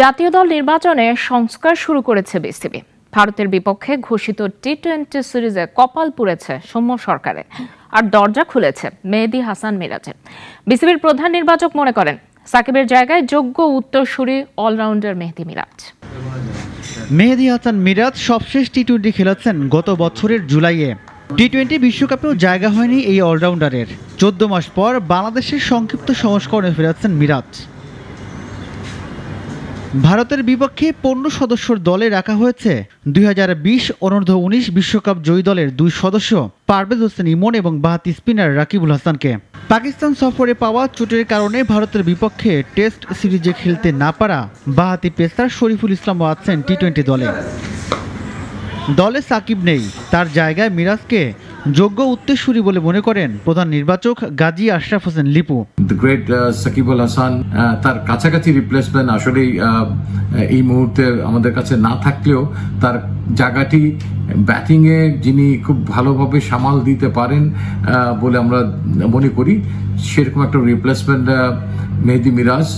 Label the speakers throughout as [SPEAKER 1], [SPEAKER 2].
[SPEAKER 1] জাতীয় দল নির্বাচনে সংস্কার শুরু করেছে বিসিবি ভারতের বিপক্ষে ঘোষিত টি টোয়েন্টি সিরিজে কপাল পুড়েছে সৌম্য সরকারে আর দরজা খুলেছে মেহেদি হাসান মিরাজের বিসিবির প্রধান নির্বাচক মনে করেন সাকিবের জায়গায় যোগ্য উত্তরসূরি অলরাউন্ডার মেহেদি মিরাজ
[SPEAKER 2] মেহেদি হাসান মিরাজ সবশেষ টি টোয়েন্টি খেলেছেন গত বছরের জুলাইয়ে টি টোয়েন্টি বিশ্বকাপেও জায়গা হয়নি এই অলরাউন্ডারের চোদ্দ মাস পর বাংলাদেশের সংক্ষিপ্ত সংস্করণে ফেরাচ্ছেন মিরাজ ভারতের বিপক্ষে পণ্য সদস্যর দলে রাখা হয়েছে দুই হাজার বিশ অনূর্ধ্ব উনিশ বিশ্বকাপ জয়ী দলের দুই সদস্য পারভেজ হোসেন ইমন এবং বাহাতি স্পিনার রাকিবুল হাসানকে পাকিস্তান সফরে পাওয়া চোটের কারণে ভারতের বিপক্ষে টেস্ট সিরিজে খেলতে না পারা বাহাতি পেসার শরীফুল ইসলামও আছেন টি টোয়েন্টি দলে দলে সাকিব নেই তার জায়গায় মিরাজকে যোগ্য উত্তেশ্বরী বলে মনে করেন প্রধান নির্বাচক গাজী
[SPEAKER 3] আশরাফ হোসেন লিপু দ্য গ্রেট সাকিবুল হাসান তার কাছাকাছি রিপ্লেসমেন্ট আসলেই uh, uh, এই মুহূর্তে আমাদের কাছে না থাকলেও তার জায়গাটি ব্যাটিংয়ে যিনি খুব ভালোভাবে সামাল দিতে পারেন uh, বলে আমরা মনে করি সেরকম একটা replacement Mehedi Miraz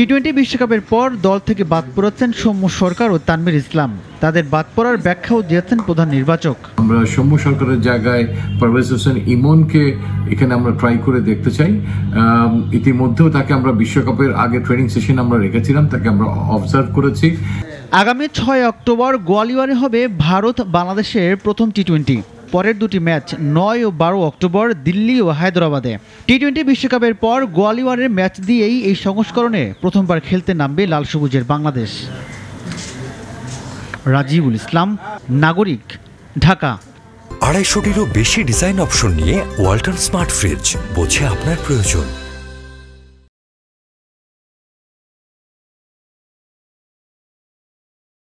[SPEAKER 2] T twenty বিশ্বকাপের পর দল থেকে বাদ পড়াচ্ছেন সৌম্য সরকার ও তানমির ইসলাম তাদের বাদ পড়ার ব্যাখ্যাও দিয়েছেন প্রধান নির্বাচক
[SPEAKER 3] আমরা সৌম্য সরকারের জায়গায় পারভেজ হোসেন ইমনকে এখানে আমরা ট্রাই করে দেখতে চাই ইতিমধ্যেও তাকে আমরা বিশ্বকাপের আগে ট্রেনিং সেশন আমরা রেখেছিলাম তাকে আমরা অবজার্ভ করেছি আগামী ছয় অক্টোবর গোয়ালিয়রে হবে ভারত বাংলাদেশের
[SPEAKER 2] প্রথম টি টোয়েন্টি পরের দুটি ম্যাচ নয় ও বারো অক্টোবর দিল্লি ও হায়দ্রাবাদে টি টোয়েন্টি বিশ্বকাপের পর গোয়ালিওয়ারের ম্যাচ দিয়েই এই সংস্করণে প্রথমবার খেলতে নামবে লাল সবুজের বাংলাদেশ রাজিবুল ইসলাম নাগরিক ঢাকা আড়াইশোটিরও বেশি ডিজাইন অপশন নিয়ে ওয়াল্টন স্মার্ট ফ্রিজ বোঝে আপনার প্রয়োজন